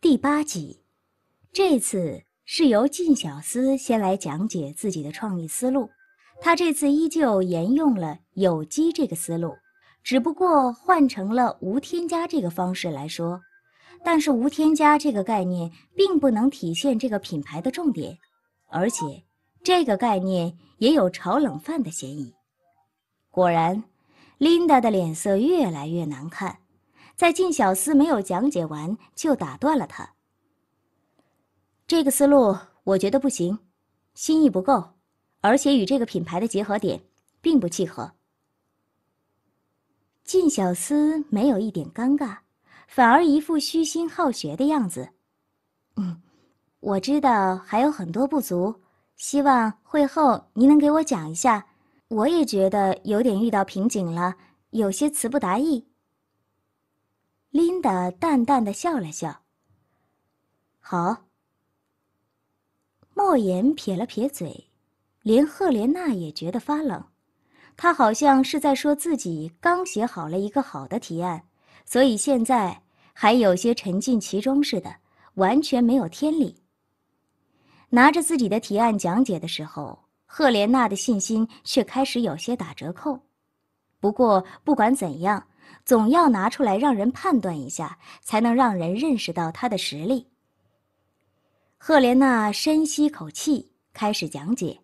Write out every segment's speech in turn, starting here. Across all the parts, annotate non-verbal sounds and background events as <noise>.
第八集，这次是由靳小思先来讲解自己的创意思路。他这次依旧沿用了“有机”这个思路，只不过换成了“无添加”这个方式来说。但是“无添加”这个概念并不能体现这个品牌的重点，而且这个概念也有炒冷饭的嫌疑。果然，琳达的脸色越来越难看。在靳小思没有讲解完，就打断了他。这个思路我觉得不行，心意不够，而且与这个品牌的结合点并不契合。靳小思没有一点尴尬，反而一副虚心好学的样子。嗯，我知道还有很多不足，希望会后您能给我讲一下。我也觉得有点遇到瓶颈了，有些词不达意。琳达淡淡的笑了笑。好。莫言撇了撇嘴，连赫莲娜也觉得发冷，他好像是在说自己刚写好了一个好的提案，所以现在还有些沉浸其中似的，完全没有天理。拿着自己的提案讲解的时候，赫莲娜的信心却开始有些打折扣。不过不管怎样。总要拿出来让人判断一下，才能让人认识到他的实力。赫莲娜深吸口气，开始讲解：“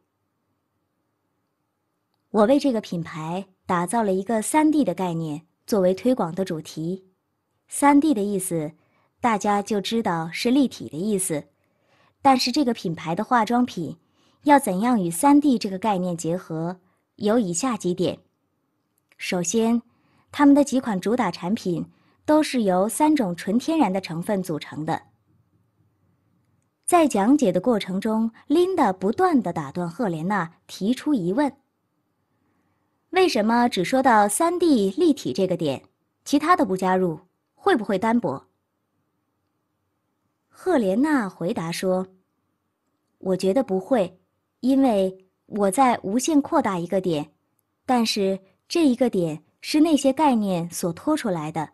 我为这个品牌打造了一个‘三 D’ 的概念作为推广的主题。‘三 D’ 的意思，大家就知道是立体的意思。但是这个品牌的化妆品要怎样与‘三 D’ 这个概念结合？有以下几点：首先，”他们的几款主打产品都是由三种纯天然的成分组成的。在讲解的过程中，琳达不断的打断赫莲娜，提出疑问：“为什么只说到三 D 立体这个点，其他的不加入，会不会单薄？”赫莲娜回答说：“我觉得不会，因为我在无限扩大一个点，但是这一个点。”是那些概念所拖出来的，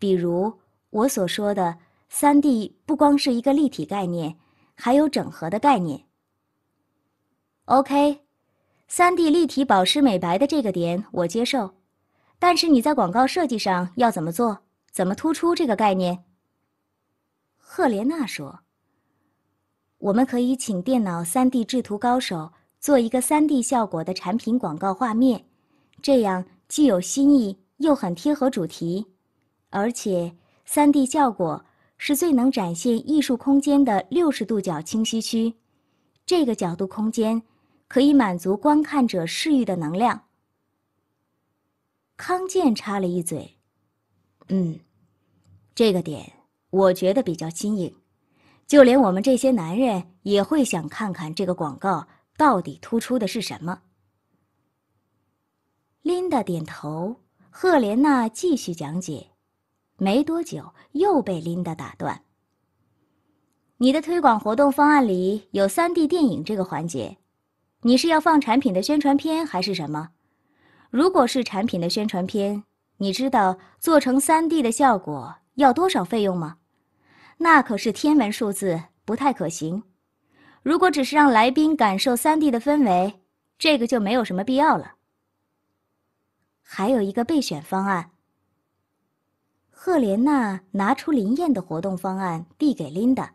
比如我所说的三 D 不光是一个立体概念，还有整合的概念。OK，三 D 立体保湿美白的这个点我接受，但是你在广告设计上要怎么做？怎么突出这个概念？赫莲娜说：“我们可以请电脑三 D 制图高手做一个三 D 效果的产品广告画面，这样。”既有新意，又很贴合主题，而且三 D 效果是最能展现艺术空间的六十度角清晰区。这个角度空间可以满足观看者视域的能量。康健插了一嘴：“嗯，这个点我觉得比较新颖，就连我们这些男人也会想看看这个广告到底突出的是什么。”琳达点头，赫莲娜继续讲解。没多久，又被琳达打断。你的推广活动方案里有 3D 电影这个环节，你是要放产品的宣传片还是什么？如果是产品的宣传片，你知道做成 3D 的效果要多少费用吗？那可是天文数字，不太可行。如果只是让来宾感受 3D 的氛围，这个就没有什么必要了。还有一个备选方案。赫莲娜拿出林燕的活动方案，递给琳达。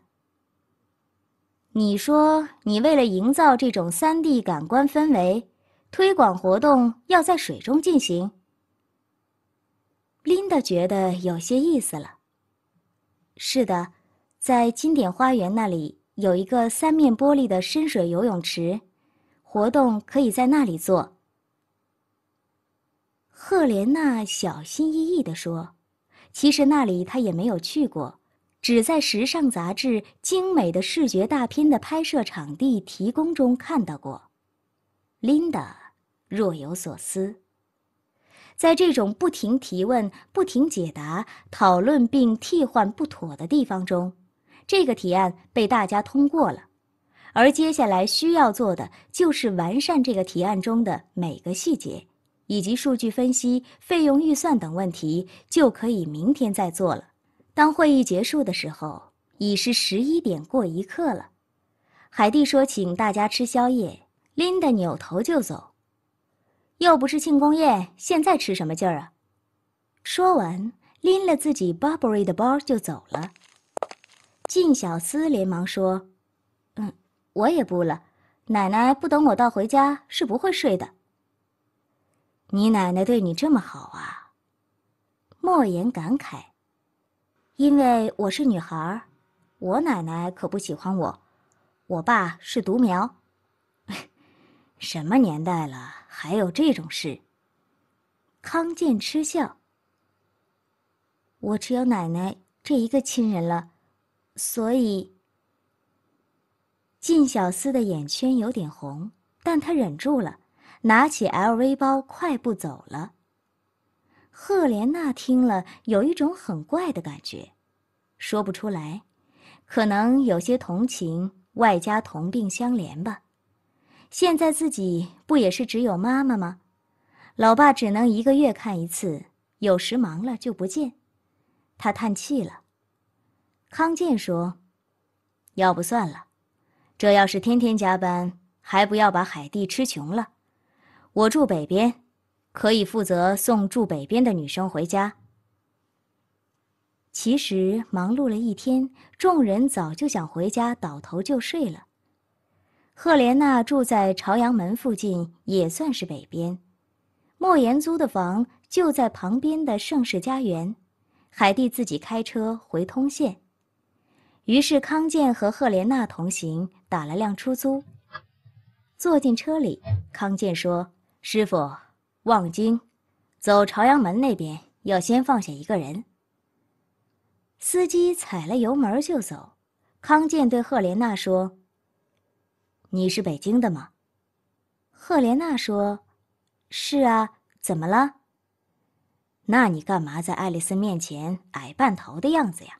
你说，你为了营造这种三 D 感官氛围，推广活动要在水中进行。琳达觉得有些意思了。是的，在金典花园那里有一个三面玻璃的深水游泳池，活动可以在那里做。赫莲娜小心翼翼地说：“其实那里她也没有去过，只在时尚杂志《精美的视觉大片》的拍摄场地提供中看到过。”琳达若有所思。在这种不停提问、不停解答、讨论并替换不妥的地方中，这个提案被大家通过了，而接下来需要做的就是完善这个提案中的每个细节。以及数据分析、费用预算等问题，就可以明天再做了。当会议结束的时候，已是十一点过一刻了。海蒂说：“请大家吃宵夜。”琳达扭头就走，又不是庆功宴，现在吃什么劲儿啊？说完，拎了自己 Burberry 的包就走了。靳小思连忙说：“嗯，我也不了，奶奶不等我到回家是不会睡的。”你奶奶对你这么好啊？莫言感慨。因为我是女孩我奶奶可不喜欢我。我爸是独苗。<laughs> 什么年代了，还有这种事？康健嗤笑。我只有奶奶这一个亲人了，所以……靳小思的眼圈有点红，但他忍住了。拿起 LV 包，快步走了。赫莲娜听了，有一种很怪的感觉，说不出来，可能有些同情，外加同病相怜吧。现在自己不也是只有妈妈吗？老爸只能一个月看一次，有时忙了就不见。她叹气了。康健说：“要不算了，这要是天天加班，还不要把海蒂吃穷了。”我住北边，可以负责送住北边的女生回家。其实忙碌了一天，众人早就想回家倒头就睡了。赫莲娜住在朝阳门附近，也算是北边。莫言租的房就在旁边的盛世家园，海蒂自己开车回通县。于是康健和赫莲娜同行，打了辆出租，坐进车里，康健说。师傅，望京，走朝阳门那边，要先放下一个人。司机踩了油门就走。康健对赫莲娜说：“你是北京的吗？”赫莲娜说：“是啊，怎么了？”那你干嘛在爱丽丝面前矮半头的样子呀？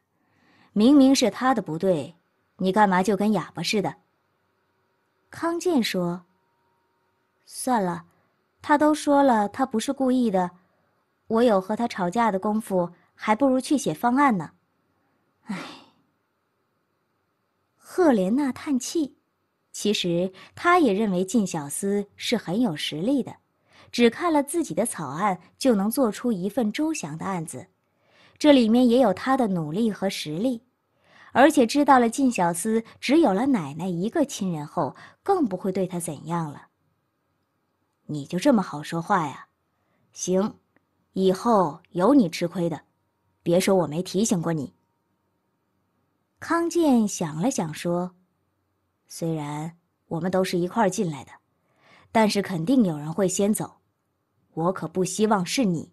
明明是她的不对，你干嘛就跟哑巴似的？康健说：“算了。”他都说了，他不是故意的。我有和他吵架的功夫，还不如去写方案呢。唉。赫莲娜叹气，其实她也认为靳小斯是很有实力的，只看了自己的草案就能做出一份周详的案子，这里面也有他的努力和实力。而且知道了靳小斯只有了奶奶一个亲人后，更不会对他怎样了。你就这么好说话呀？行，以后有你吃亏的，别说我没提醒过你。康健想了想说：“虽然我们都是一块进来的，但是肯定有人会先走，我可不希望是你。”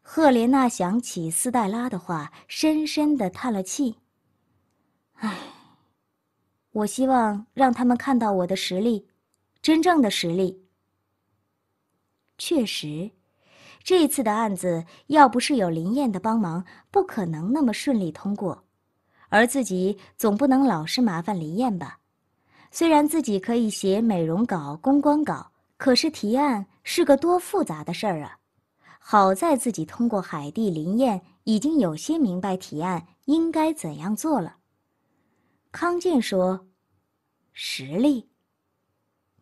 赫莲娜想起斯黛拉的话，深深的叹了气：“唉，我希望让他们看到我的实力。”真正的实力。确实，这次的案子要不是有林燕的帮忙，不可能那么顺利通过。而自己总不能老是麻烦林燕吧？虽然自己可以写美容稿、公关稿，可是提案是个多复杂的事儿啊！好在自己通过海地林燕，已经有些明白提案应该怎样做了。康健说：“实力。”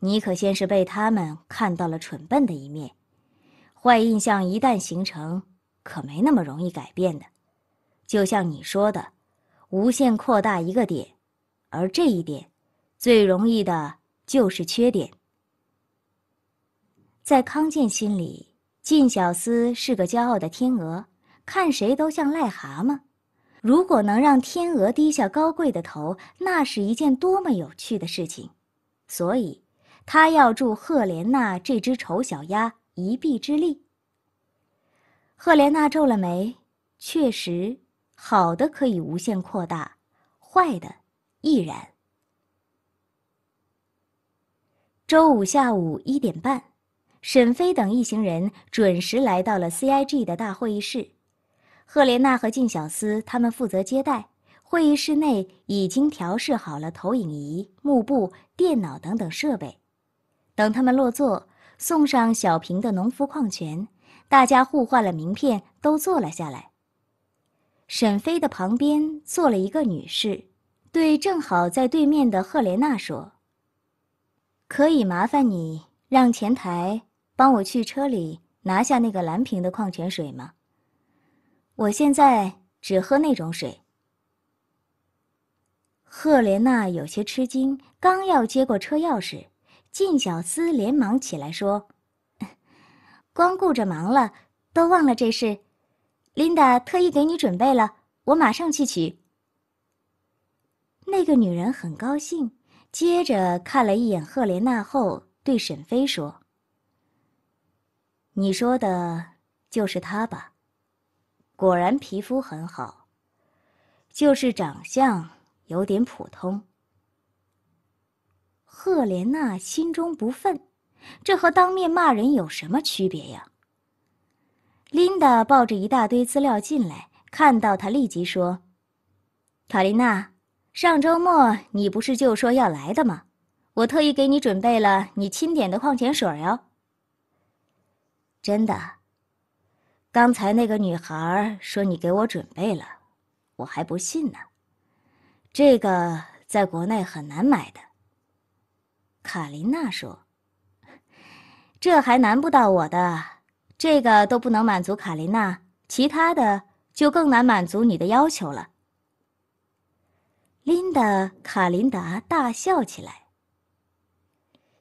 你可先是被他们看到了蠢笨的一面，坏印象一旦形成，可没那么容易改变的。就像你说的，无限扩大一个点，而这一点，最容易的就是缺点。在康健心里，靳小思是个骄傲的天鹅，看谁都像癞蛤蟆。如果能让天鹅低下高贵的头，那是一件多么有趣的事情。所以。他要助赫莲娜这只丑小鸭一臂之力。赫莲娜皱了眉，确实，好的可以无限扩大，坏的，亦然。周五下午一点半，沈飞等一行人准时来到了 CIG 的大会议室。赫莲娜和靳小思他们负责接待。会议室内已经调试好了投影仪、幕布、电脑等等设备。等他们落座，送上小瓶的农夫矿泉大家互换了名片，都坐了下来。沈飞的旁边坐了一个女士，对正好在对面的赫莲娜说：“可以麻烦你让前台帮我去车里拿下那个蓝瓶的矿泉水吗？我现在只喝那种水。”赫莲娜有些吃惊，刚要接过车钥匙。靳小厮连忙起来说：“光顾着忙了，都忘了这事。琳达特意给你准备了，我马上去取。”那个女人很高兴，接着看了一眼赫莲娜后，对沈飞说：“你说的，就是她吧？果然皮肤很好，就是长相有点普通。”赫莲娜心中不忿，这和当面骂人有什么区别呀？琳达抱着一大堆资料进来，看到她立即说：“卡琳娜，上周末你不是就说要来的吗？我特意给你准备了你钦点的矿泉水哟。”真的，刚才那个女孩说你给我准备了，我还不信呢。这个在国内很难买的。卡琳娜说：“这还难不到我的，这个都不能满足卡琳娜，其他的就更难满足你的要求了。”琳达、卡琳达大笑起来。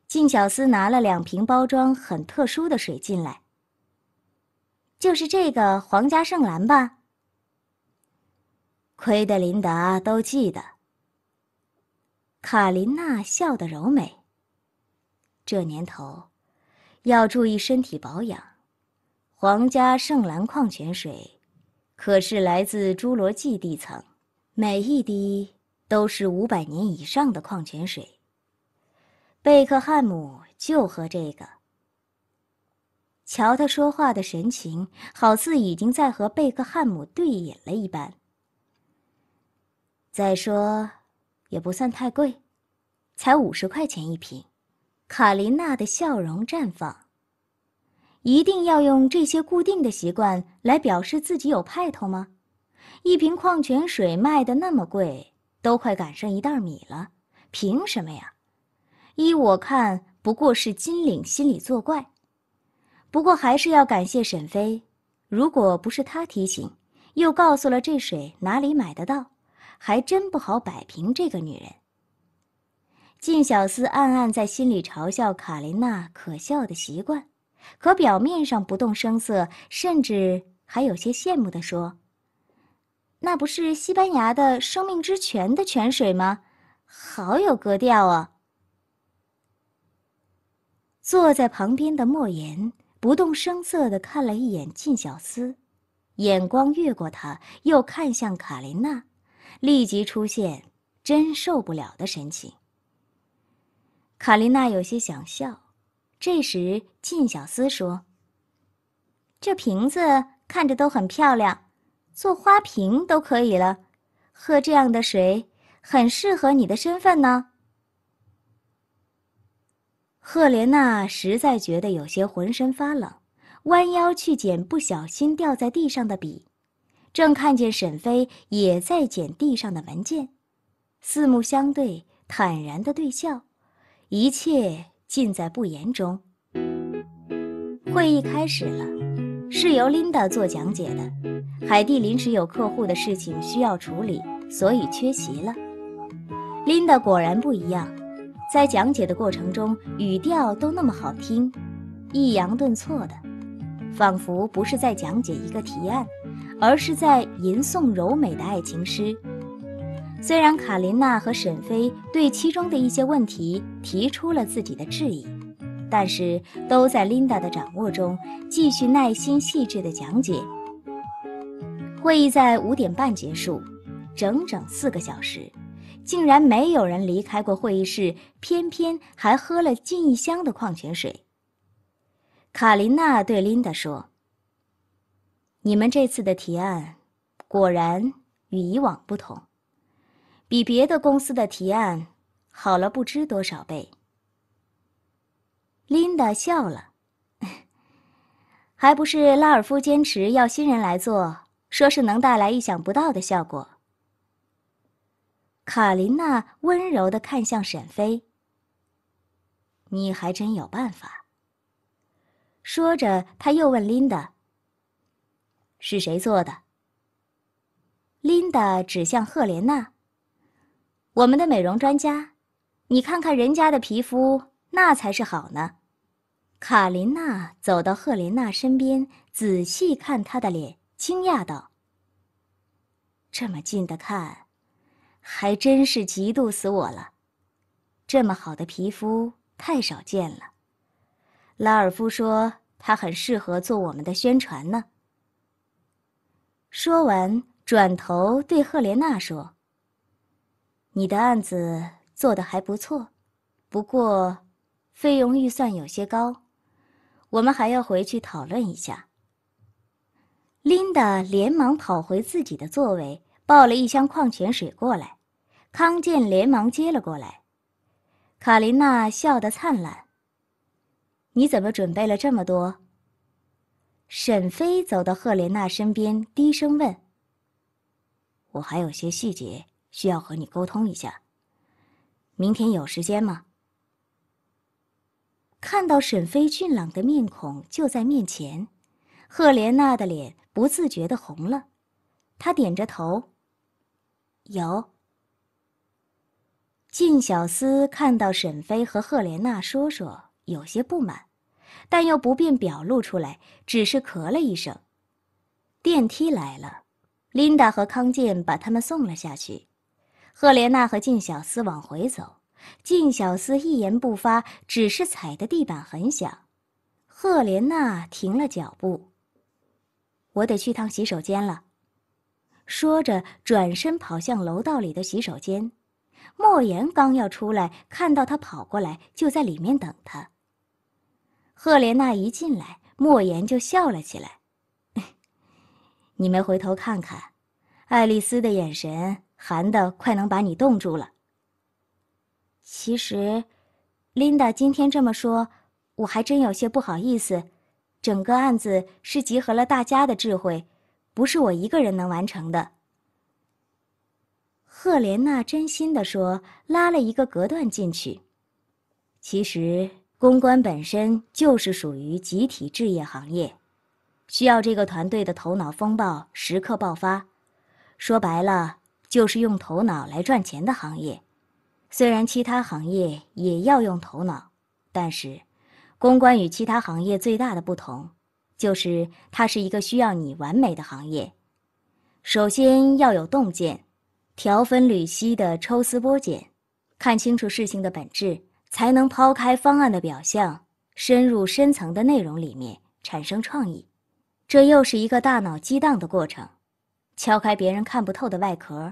进小厮拿了两瓶包装很特殊的水进来，就是这个皇家圣兰吧？亏得琳达都记得。卡琳娜笑得柔美。这年头，要注意身体保养。皇家圣蓝矿泉水，可是来自侏罗纪地层，每一滴都是五百年以上的矿泉水。贝克汉姆就喝这个。瞧他说话的神情，好似已经在和贝克汉姆对饮了一般。再说，也不算太贵，才五十块钱一瓶。卡琳娜的笑容绽放。一定要用这些固定的习惯来表示自己有派头吗？一瓶矿泉水卖的那么贵，都快赶上一袋米了，凭什么呀？依我看，不过是金领心里作怪。不过还是要感谢沈飞，如果不是他提醒，又告诉了这水哪里买得到，还真不好摆平这个女人。靳小斯暗暗在心里嘲笑卡琳娜可笑的习惯，可表面上不动声色，甚至还有些羡慕的说：“那不是西班牙的生命之泉的泉水吗？好有格调啊！”坐在旁边的莫言不动声色地看了一眼靳小斯，眼光越过他，又看向卡琳娜，立即出现真受不了的神情。卡琳娜有些想笑，这时靳小厮说：“这瓶子看着都很漂亮，做花瓶都可以了。喝这样的水，很适合你的身份呢。”赫莲娜实在觉得有些浑身发冷，弯腰去捡不小心掉在地上的笔，正看见沈飞也在捡地上的文件，四目相对，坦然的对笑。一切尽在不言中。会议开始了，是由 Linda 做讲解的。海蒂临时有客户的事情需要处理，所以缺席了。Linda 果然不一样，在讲解的过程中，语调都那么好听，抑扬顿挫的，仿佛不是在讲解一个提案，而是在吟诵柔美的爱情诗。虽然卡琳娜和沈飞对其中的一些问题提出了自己的质疑，但是都在琳达的掌握中，继续耐心细致的讲解。会议在五点半结束，整整四个小时，竟然没有人离开过会议室，偏偏还喝了近一箱的矿泉水。卡琳娜对琳达说：“你们这次的提案，果然与以往不同。”比别的公司的提案好了不知多少倍。琳达笑了，<laughs> 还不是拉尔夫坚持要新人来做，说是能带来意想不到的效果。卡琳娜温柔的看向沈飞，你还真有办法。说着，他又问琳达：“是谁做的？”琳达指向赫莲娜。我们的美容专家，你看看人家的皮肤，那才是好呢。卡琳娜走到赫莲娜身边，仔细看她的脸，惊讶道：“这么近的看，还真是嫉妒死我了。这么好的皮肤太少见了。”拉尔夫说：“他很适合做我们的宣传呢。”说完，转头对赫莲娜说。你的案子做得还不错，不过费用预算有些高，我们还要回去讨论一下。琳达连忙跑回自己的座位，抱了一箱矿泉水过来，康健连忙接了过来。卡琳娜笑得灿烂。你怎么准备了这么多？沈飞走到赫莲娜身边，低声问：“我还有些细节。”需要和你沟通一下。明天有时间吗？看到沈飞俊朗的面孔就在面前，赫莲娜的脸不自觉的红了。她点着头。有。靳小厮看到沈飞和赫莲娜说说，有些不满，但又不便表露出来，只是咳了一声。电梯来了，琳达和康健把他们送了下去。赫莲娜和靳小司往回走，靳小司一言不发，只是踩的地板很响。赫莲娜停了脚步：“我得去趟洗手间了。”说着转身跑向楼道里的洗手间。莫言刚要出来，看到他跑过来，就在里面等他。赫莲娜一进来，莫言就笑了起来：“ <laughs> 你没回头看看，爱丽丝的眼神。”寒的快能把你冻住了。其实，琳达今天这么说，我还真有些不好意思。整个案子是集合了大家的智慧，不是我一个人能完成的。赫莲娜真心的说：“拉了一个隔断进去。”其实，公关本身就是属于集体置业行业，需要这个团队的头脑风暴时刻爆发。说白了。就是用头脑来赚钱的行业，虽然其他行业也要用头脑，但是，公关与其他行业最大的不同，就是它是一个需要你完美的行业。首先要有洞见，条分缕析的抽丝剥茧，看清楚事情的本质，才能抛开方案的表象，深入深层的内容里面产生创意。这又是一个大脑激荡的过程，敲开别人看不透的外壳。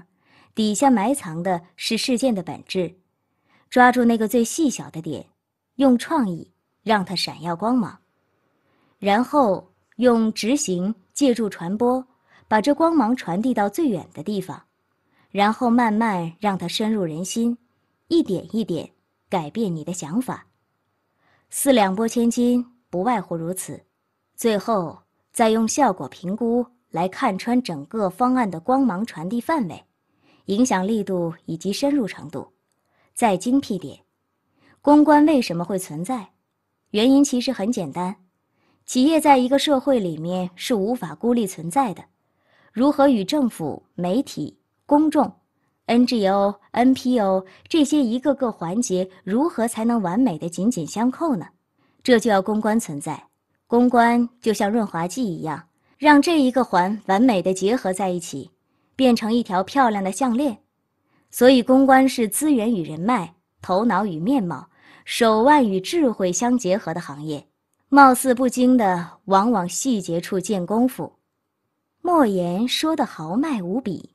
底下埋藏的是事件的本质，抓住那个最细小的点，用创意让它闪耀光芒，然后用执行借助传播，把这光芒传递到最远的地方，然后慢慢让它深入人心，一点一点改变你的想法，四两拨千斤不外乎如此，最后再用效果评估来看穿整个方案的光芒传递范围。影响力度以及深入程度，再精辟点，公关为什么会存在？原因其实很简单，企业在一个社会里面是无法孤立存在的，如何与政府、媒体、公众、NGO、NPO 这些一个个环节如何才能完美的紧紧相扣呢？这就要公关存在，公关就像润滑剂一样，让这一个环完美的结合在一起。变成一条漂亮的项链，所以公关是资源与人脉、头脑与面貌、手腕与智慧相结合的行业，貌似不精的，往往细节处见功夫。莫言说的豪迈无比。